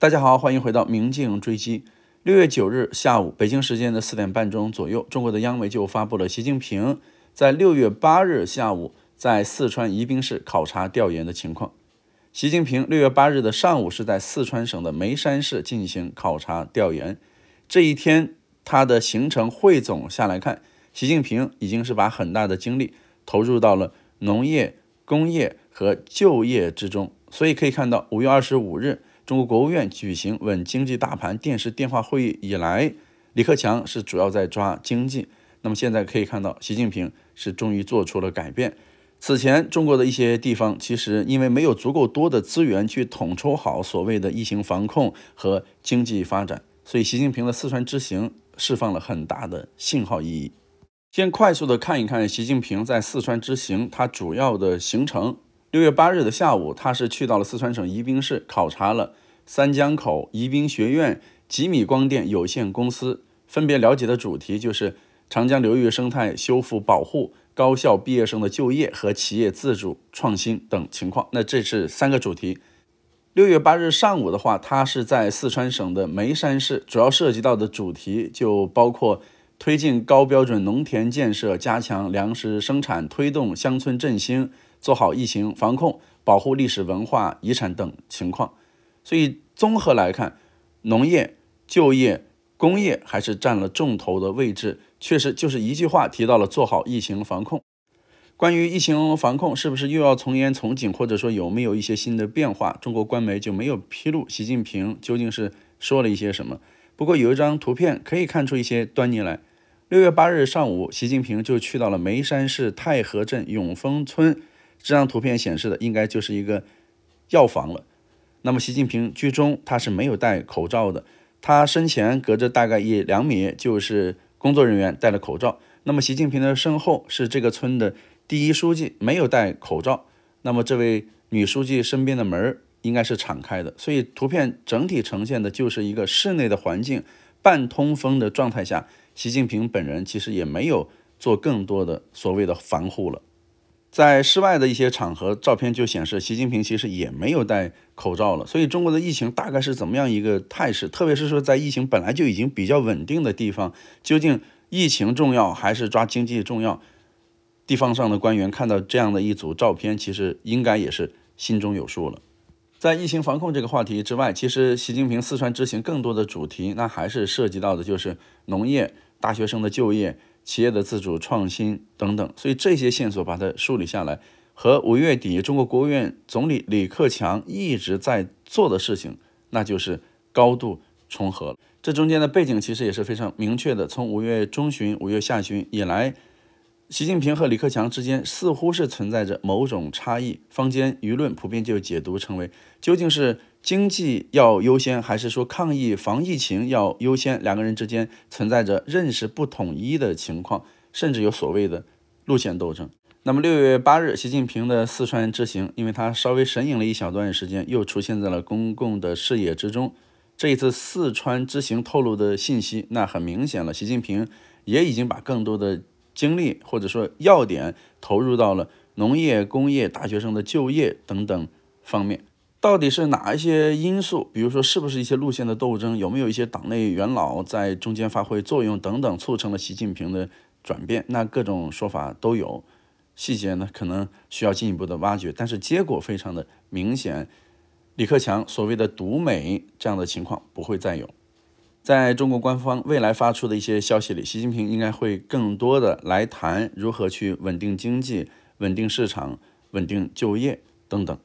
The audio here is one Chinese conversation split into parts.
大家好，欢迎回到《明镜追击》。六月九日下午，北京时间的四点半钟左右，中国的央媒就发布了习近平在六月八日下午在四川宜宾市考察调研的情况。习近平六月八日的上午是在四川省的眉山市进行考察调研。这一天，他的行程汇总下来看，习近平已经是把很大的精力投入到了农业、工业和就业之中。所以可以看到，五月二十五日。中国国务院举行稳经济大盘电视电话会议以来，李克强是主要在抓经济。那么现在可以看到，习近平是终于做出了改变。此前，中国的一些地方其实因为没有足够多的资源去统筹好所谓的疫情防控和经济发展，所以习近平的四川之行释放了很大的信号意义。先快速的看一看习近平在四川之行他主要的行程。六月八日的下午，他是去到了四川省宜宾市考察了。三江口宜宾学院、吉米光电有限公司分别了解的主题就是长江流域生态修复保护、高校毕业生的就业和企业自主创新等情况。那这是三个主题。六月八日上午的话，它是在四川省的眉山市，主要涉及到的主题就包括推进高标准农田建设、加强粮食生产、推动乡村振兴、做好疫情防控、保护历史文化遗产等情况。所以综合来看，农业、就业、工业还是占了重头的位置。确实，就是一句话提到了做好疫情防控。关于疫情防控是不是又要从严从紧，或者说有没有一些新的变化，中国官媒就没有披露习近平究竟是说了一些什么。不过有一张图片可以看出一些端倪来。六月八日上午，习近平就去到了眉山市太和镇永丰村。这张图片显示的应该就是一个药房了。那么习近平居中，他是没有戴口罩的，他身前隔着大概一两米就是工作人员戴了口罩。那么习近平的身后是这个村的第一书记，没有戴口罩。那么这位女书记身边的门应该是敞开的，所以图片整体呈现的就是一个室内的环境，半通风的状态下，习近平本人其实也没有做更多的所谓的防护了。在室外的一些场合，照片就显示习近平其实也没有戴口罩了。所以中国的疫情大概是怎么样一个态势？特别是说在疫情本来就已经比较稳定的地方，究竟疫情重要还是抓经济重要？地方上的官员看到这样的一组照片，其实应该也是心中有数了。在疫情防控这个话题之外，其实习近平四川之行更多的主题，那还是涉及到的就是农业、大学生的就业。企业的自主创新等等，所以这些线索把它梳理下来，和五月底中国国务院总理李克强一直在做的事情，那就是高度重合。这中间的背景其实也是非常明确的。从五月中旬、五月下旬以来，习近平和李克强之间似乎是存在着某种差异，坊间舆论普遍就解读成为究竟是。经济要优先，还是说抗疫防疫情要优先？两个人之间存在着认识不统一的情况，甚至有所谓的路线斗争。那么六月八日，习近平的四川之行，因为他稍微神隐了一小段时间，又出现在了公共的视野之中。这一次四川之行透露的信息，那很明显了。习近平也已经把更多的精力或者说要点投入到了农业、工业、大学生的就业等等方面。到底是哪一些因素？比如说，是不是一些路线的斗争？有没有一些党内元老在中间发挥作用等等，促成了习近平的转变？那各种说法都有，细节呢可能需要进一步的挖掘。但是结果非常的明显，李克强所谓的“独美”这样的情况不会再有。在中国官方未来发出的一些消息里，习近平应该会更多的来谈如何去稳定经济、稳定市场、稳定就业等等。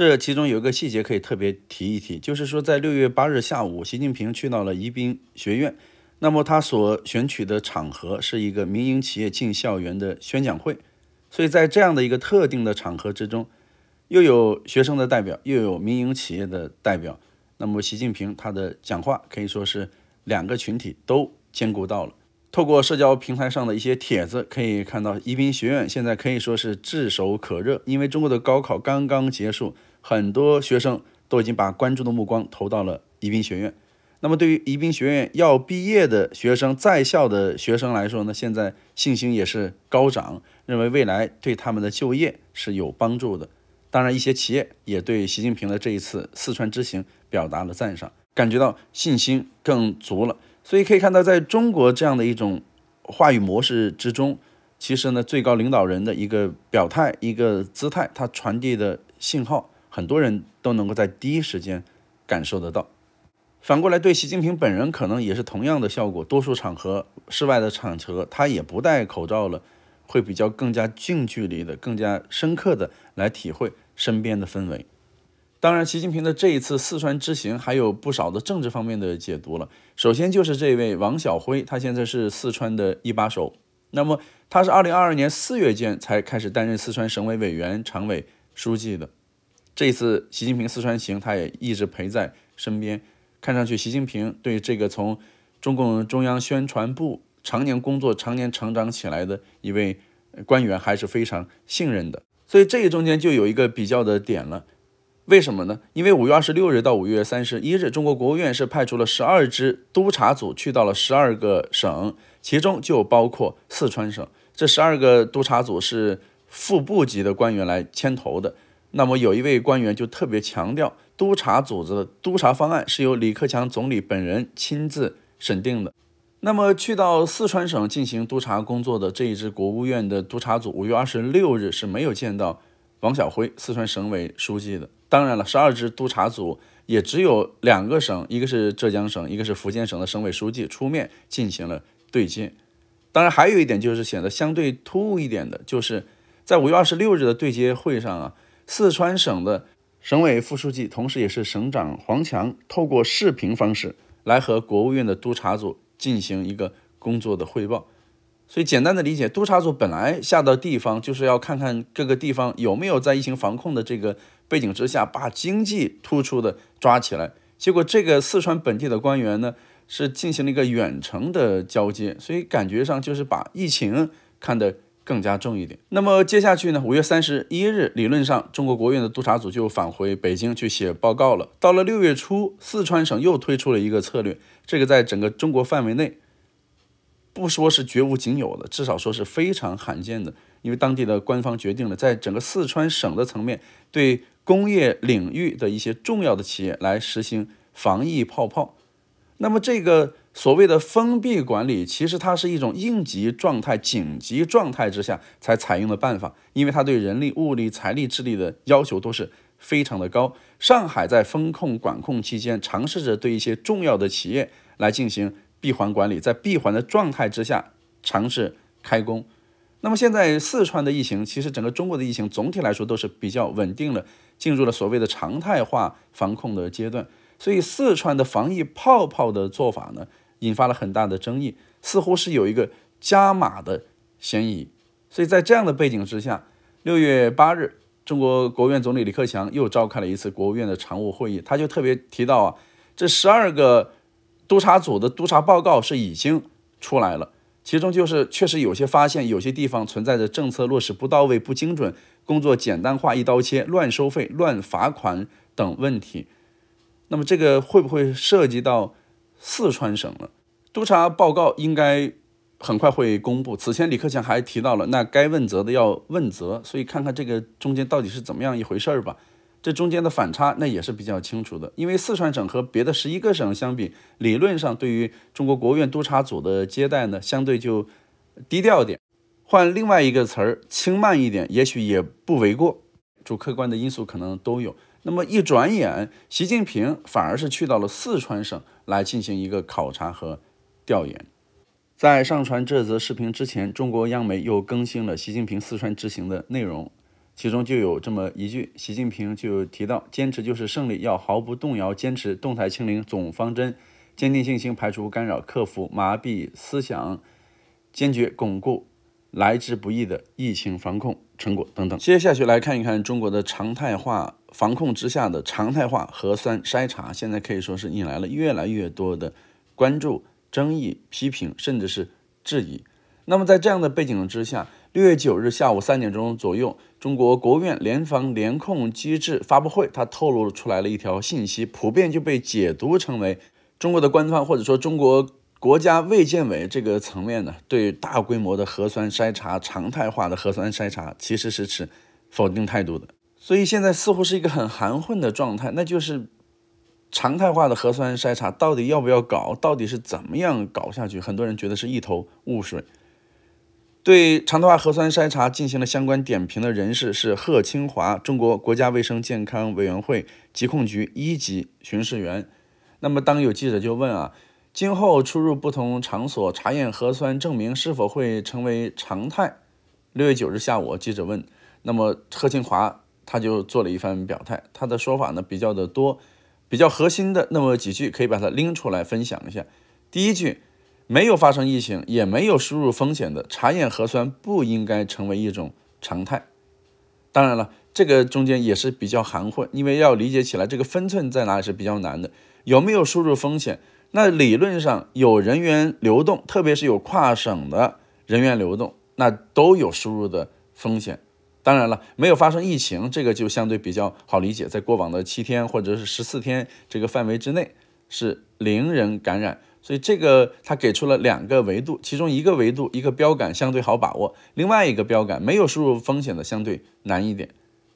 这其中有一个细节可以特别提一提，就是说在六月八日下午，习近平去到了宜宾学院。那么他所选取的场合是一个民营企业进校园的宣讲会，所以在这样的一个特定的场合之中，又有学生的代表，又有民营企业的代表。那么习近平他的讲话可以说是两个群体都兼顾到了。透过社交平台上的一些帖子，可以看到宜宾学院现在可以说是炙手可热，因为中国的高考刚刚结束。很多学生都已经把关注的目光投到了宜宾学院。那么，对于宜宾学院要毕业的学生、在校的学生来说呢，现在信心也是高涨，认为未来对他们的就业是有帮助的。当然，一些企业也对习近平的这一次四川之行表达了赞赏，感觉到信心更足了。所以可以看到，在中国这样的一种话语模式之中，其实呢，最高领导人的一个表态、一个姿态，它传递的信号。很多人都能够在第一时间感受得到，反过来对习近平本人可能也是同样的效果。多数场合，室外的场合，他也不戴口罩了，会比较更加近距离的、更加深刻的来体会身边的氛围。当然，习近平的这一次四川之行还有不少的政治方面的解读了。首先就是这位王晓辉，他现在是四川的一把手，那么他是2022年4月间才开始担任四川省委委员、常委书记的。这次习近平四川行，他也一直陪在身边。看上去，习近平对这个从中共中央宣传部常年工作、常年成长起来的一位官员还是非常信任的。所以，这一中间就有一个比较的点了。为什么呢？因为五月二十六日到五月三十一日，中国国务院是派出了十二支督察组去到了十二个省，其中就包括四川省。这十二个督察组是副部级的官员来牵头的。那么有一位官员就特别强调，督察组织的督察方案是由李克强总理本人亲自审定的。那么去到四川省进行督察工作的这一支国务院的督察组，五月二十六日是没有见到王晓辉，四川省委书记的。当然了，十二支督察组也只有两个省，一个是浙江省，一个是福建省的省委书记出面进行了对接。当然，还有一点就是显得相对突兀一点的，就是在五月二十六日的对接会上啊。四川省的省委副书记，同时也是省长黄强，透过视频方式来和国务院的督查组进行一个工作的汇报。所以，简单的理解，督查组本来下到地方就是要看看各个地方有没有在疫情防控的这个背景之下把经济突出的抓起来。结果，这个四川本地的官员呢是进行了一个远程的交接，所以感觉上就是把疫情看得更加重一点。那么接下去呢？五月三十一日，理论上中国国务院的督察组就返回北京去写报告了。到了六月初，四川省又推出了一个策略，这个在整个中国范围内，不说是绝无仅有的，至少说是非常罕见的。因为当地的官方决定了，在整个四川省的层面，对工业领域的一些重要的企业来实行防疫泡泡。那么这个。所谓的封闭管理，其实它是一种应急状态、紧急状态之下才采用的办法，因为它对人力、物力、财力、智力的要求都是非常的高。上海在风控管控期间，尝试着对一些重要的企业来进行闭环管理，在闭环的状态之下尝试开工。那么现在四川的疫情，其实整个中国的疫情总体来说都是比较稳定的，进入了所谓的常态化防控的阶段。所以四川的防疫泡泡的做法呢？引发了很大的争议，似乎是有一个加码的嫌疑。所以在这样的背景之下，六月八日，中国国务院总理李克强又召开了一次国务院的常务会议，他就特别提到啊，这十二个督查组的督查报告是已经出来了，其中就是确实有些发现，有些地方存在着政策落实不到位、不精准，工作简单化、一刀切、乱收费、乱罚款等问题。那么这个会不会涉及到四川省了？督察报告应该很快会公布。此前李克强还提到了，那该问责的要问责，所以看看这个中间到底是怎么样一回事儿吧。这中间的反差那也是比较清楚的，因为四川省和别的十一个省相比，理论上对于中国国务院督察组的接待呢，相对就低调点，换另外一个词儿轻慢一点，也许也不为过。主客观的因素可能都有。那么一转眼，习近平反而是去到了四川省来进行一个考察和。调研，在上传这则视频之前，中国央媒又更新了习近平四川之行的内容，其中就有这么一句，习近平就提到：“坚持就是胜利，要毫不动摇坚持动态清零总方针，坚定信心，排除干扰，克服麻痹思想，坚决巩固来之不易的疫情防控成果。”等等。接下去来看一看中国的常态化防控之下的常态化核酸筛查，现在可以说是引来了越来越多的关注。争议、批评，甚至是质疑。那么，在这样的背景之下，六月九日下午三点钟左右，中国国务院联防联控机制发布会，它透露出来了一条信息，普遍就被解读成为中国的官方或者说中国国家卫健委这个层面呢，对大规模的核酸筛查、常态化的核酸筛查，其实是持否定态度的。所以现在似乎是一个很含混的状态，那就是。常态化的核酸筛查到底要不要搞？到底是怎么样搞下去？很多人觉得是一头雾水。对常态化核酸筛查进行了相关点评的人士是贺清华，中国国家卫生健康委员会疾控局一级巡视员。那么，当有记者就问啊，今后出入不同场所查验核酸证明是否会成为常态？六月九日下午，记者问，那么贺清华他就做了一番表态，他的说法呢比较的多。比较核心的那么几句，可以把它拎出来分享一下。第一句，没有发生疫情，也没有输入风险的查验核酸不应该成为一种常态。当然了，这个中间也是比较含混，因为要理解起来，这个分寸在哪里是比较难的。有没有输入风险？那理论上有人员流动，特别是有跨省的人员流动，那都有输入的风险。当然了，没有发生疫情，这个就相对比较好理解。在过往的七天或者是十四天这个范围之内，是零人感染，所以这个他给出了两个维度，其中一个维度一个标杆相对好把握，另外一个标杆没有输入风险的相对难一点。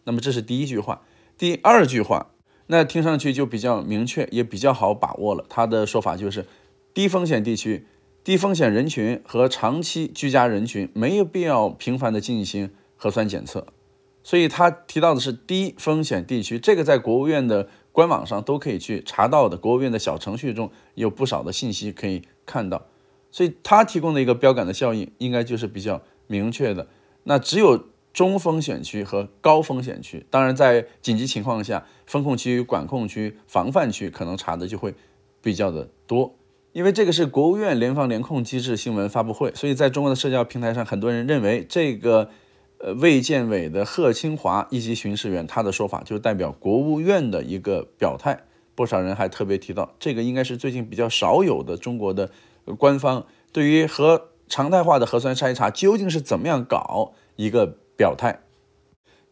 那么这是第一句话，第二句话，那听上去就比较明确，也比较好把握了。他的说法就是，低风险地区、低风险人群和长期居家人群没有必要频繁的进行。核酸检测，所以他提到的是低风险地区，这个在国务院的官网上都可以去查到的。国务院的小程序中有不少的信息可以看到，所以它提供的一个标杆的效应应该就是比较明确的。那只有中风险区和高风险区，当然在紧急情况下，风控区、管控区、防范区可能查的就会比较的多，因为这个是国务院联防联控机制新闻发布会，所以在中国的社交平台上，很多人认为这个。呃，卫健委的贺清华一级巡视员，他的说法就代表国务院的一个表态。不少人还特别提到，这个应该是最近比较少有的中国的官方对于核常态化的核酸筛查究竟是怎么样搞一个表态。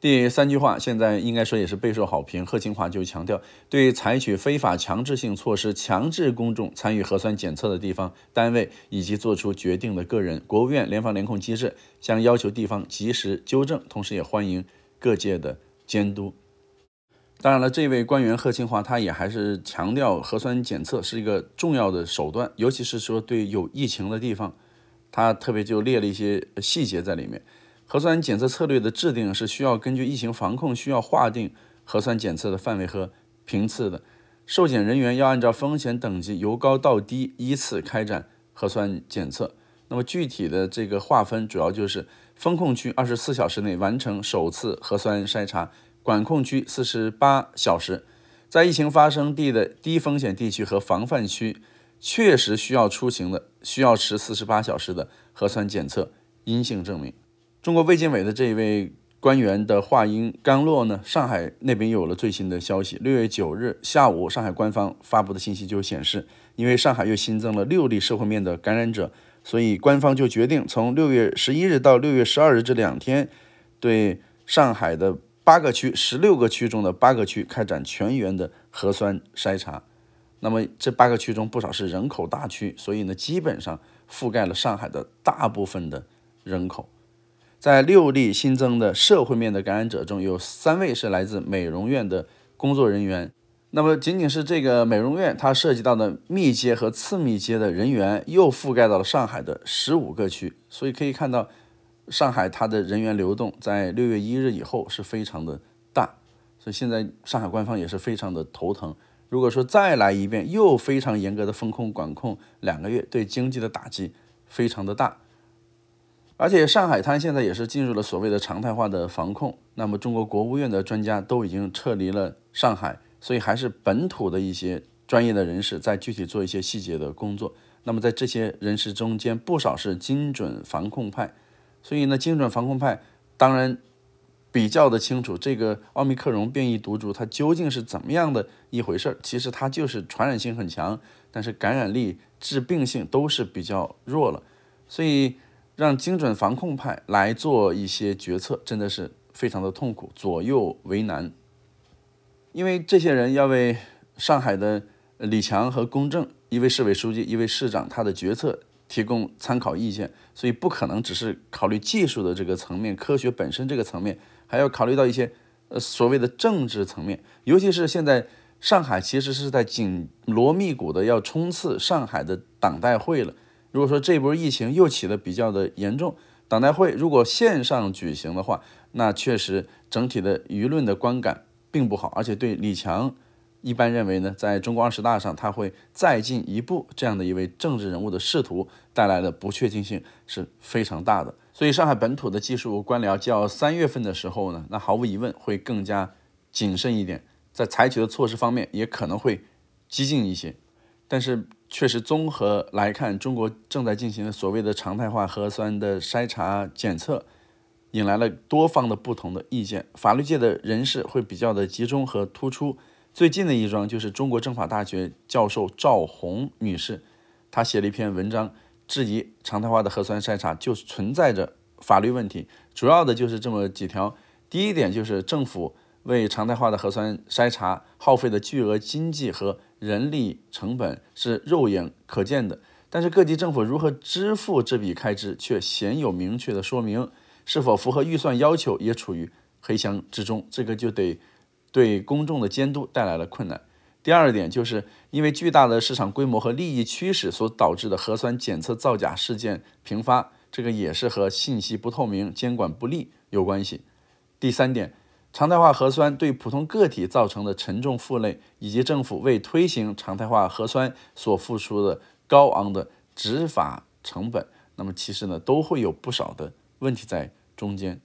第三句话，现在应该说也是备受好评。贺清华就强调，对采取非法强制性措施、强制公众参与核酸检测的地方、单位以及做出决定的个人，国务院联防联控机制将要求地方及时纠正，同时也欢迎各界的监督。当然了，这位官员贺清华他也还是强调，核酸检测是一个重要的手段，尤其是说对有疫情的地方，他特别就列了一些细节在里面。核酸检测策略的制定是需要根据疫情防控需要划定核酸检测的范围和频次的。受检人员要按照风险等级由高到低依次开展核酸检测。那么具体的这个划分，主要就是封控区二十四小时内完成首次核酸筛查，管控区四十八小时，在疫情发生地的低风险地区和防范区确实需要出行的，需要持四十八小时的核酸检测阴性证明。中国卫健委的这一位官员的话音刚落呢，上海那边有了最新的消息。六月九日下午，上海官方发布的信息就显示，因为上海又新增了六例社会面的感染者，所以官方就决定从六月十一日到六月十二日这两天，对上海的八个区、十六个区中的八个区开展全员的核酸筛查。那么这八个区中不少是人口大区，所以呢，基本上覆盖了上海的大部分的人口。在六例新增的社会面的感染者中，有三位是来自美容院的工作人员。那么，仅仅是这个美容院，它涉及到的密接和次密接的人员，又覆盖到了上海的十五个区。所以可以看到，上海它的人员流动在六月一日以后是非常的大。所以现在上海官方也是非常的头疼。如果说再来一遍，又非常严格的封控管控两个月，对经济的打击非常的大。而且上海滩现在也是进入了所谓的常态化的防控，那么中国国务院的专家都已经撤离了上海，所以还是本土的一些专业的人士在具体做一些细节的工作。那么在这些人士中间，不少是精准防控派，所以呢，精准防控派当然比较的清楚这个奥密克戎变异毒株它究竟是怎么样的一回事儿。其实它就是传染性很强，但是感染力、致病性都是比较弱了，所以。让精准防控派来做一些决策，真的是非常的痛苦，左右为难。因为这些人要为上海的李强和公正一位市委书记，一位市长，他的决策提供参考意见，所以不可能只是考虑技术的这个层面、科学本身这个层面，还要考虑到一些呃所谓的政治层面。尤其是现在上海其实是在紧锣密鼓的要冲刺上海的党代会了。如果说这波疫情又起得比较的严重，党代会如果线上举行的话，那确实整体的舆论的观感并不好，而且对李强，一般认为呢，在中国二十大上他会再进一步，这样的一位政治人物的仕途带来的不确定性是非常大的。所以上海本土的技术官僚较三月份的时候呢，那毫无疑问会更加谨慎一点，在采取的措施方面也可能会激进一些，但是。确实，综合来看，中国正在进行所谓的常态化核酸的筛查检测，引来了多方的不同的意见。法律界的人士会比较的集中和突出。最近的一桩就是中国政法大学教授赵红女士，她写了一篇文章，质疑常态化的核酸筛查就存在着法律问题，主要的就是这么几条。第一点就是政府。为常态化的核酸筛查耗费的巨额经济和人力成本是肉眼可见的，但是各级政府如何支付这笔开支却鲜有明确的说明，是否符合预算要求也处于黑箱之中，这个就得对公众的监督带来了困难。第二点，就是因为巨大的市场规模和利益驱使所导致的核酸检测造假事件频发，这个也是和信息不透明、监管不力有关系。第三点。常态化核酸对普通个体造成的沉重负累，以及政府为推行常态化核酸所付出的高昂的执法成本，那么其实呢，都会有不少的问题在中间。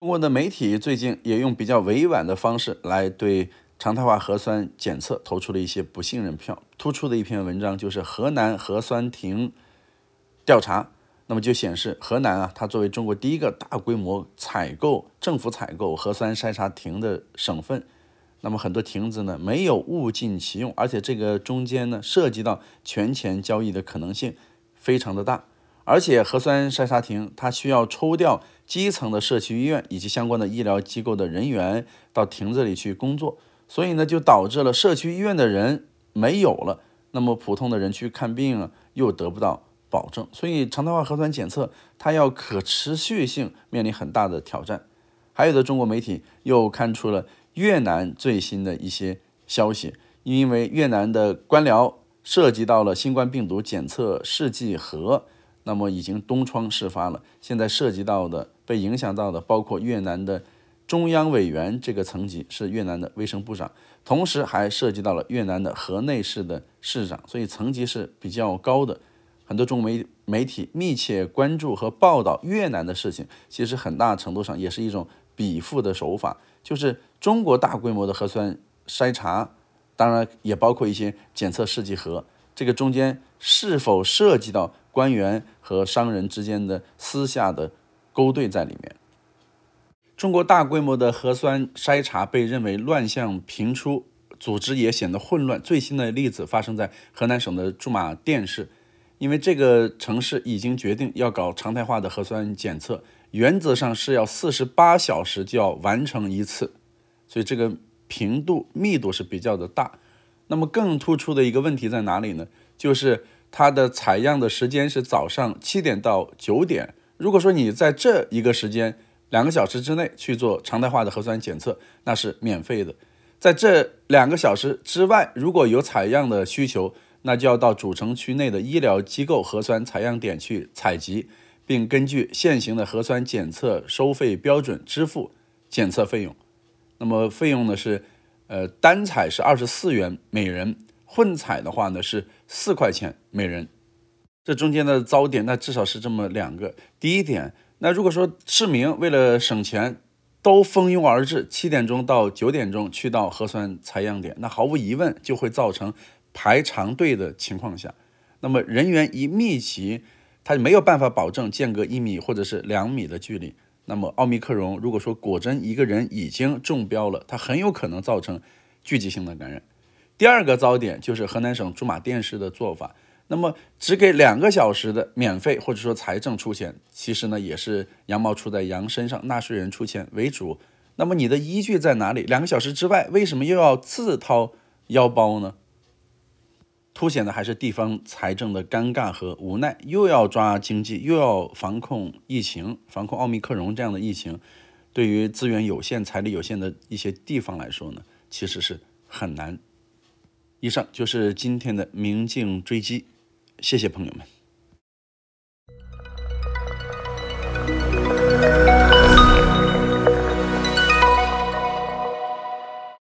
中国的媒体最近也用比较委婉的方式来对常态化核酸检测投出了一些不信任票。突出的一篇文章就是河南核酸停调查。那么就显示河南啊，它作为中国第一个大规模采购、政府采购核酸筛查亭的省份，那么很多亭子呢没有物尽其用，而且这个中间呢涉及到权钱交易的可能性非常的大，而且核酸筛查亭它需要抽调基层的社区医院以及相关的医疗机构的人员到亭子里去工作，所以呢就导致了社区医院的人没有了，那么普通的人去看病啊又得不到。保证，所以常态化核酸检测它要可持续性，面临很大的挑战。还有的中国媒体又看出了越南最新的一些消息，因为越南的官僚涉及到了新冠病毒检测试剂盒，那么已经东窗事发了。现在涉及到的被影响到的，包括越南的中央委员这个层级是越南的卫生部长，同时还涉及到了越南的河内市的市长，所以层级是比较高的。很多中国媒媒体密切关注和报道越南的事情，其实很大程度上也是一种比附的手法，就是中国大规模的核酸筛查，当然也包括一些检测试剂盒，这个中间是否涉及到官员和商人之间的私下的勾兑在里面？中国大规模的核酸筛查被认为乱象频出，组织也显得混乱。最新的例子发生在河南省的驻马店市。因为这个城市已经决定要搞常态化的核酸检测，原则上是要四十八小时就要完成一次，所以这个频度密度是比较的大。那么更突出的一个问题在哪里呢？就是它的采样的时间是早上七点到九点。如果说你在这一个时间两个小时之内去做常态化的核酸检测，那是免费的。在这两个小时之外，如果有采样的需求。那就要到主城区内的医疗机构核酸采样点去采集，并根据现行的核酸检测收费标准支付检测费用。那么费用呢是，呃，单采是二十四元每人，混采的话呢是四块钱每人。这中间的糟点，那至少是这么两个。第一点，那如果说市民为了省钱都蜂拥而至，七点钟到九点钟去到核酸采样点，那毫无疑问就会造成。排长队的情况下，那么人员一密集，他就没有办法保证间隔一米或者是两米的距离。那么奥密克戎如果说果真一个人已经中标了，他很有可能造成聚集性的感染。第二个糟点就是河南省驻马店市的做法，那么只给两个小时的免费或者说财政出钱，其实呢也是羊毛出在羊身上，纳税人出钱为主。那么你的依据在哪里？两个小时之外为什么又要自掏腰包呢？凸显的还是地方财政的尴尬和无奈，又要抓经济，又要防控疫情，防控奥密克戎这样的疫情，对于资源有限、财力有限的一些地方来说呢，其实是很难。以上就是今天的明镜追击，谢谢朋友们。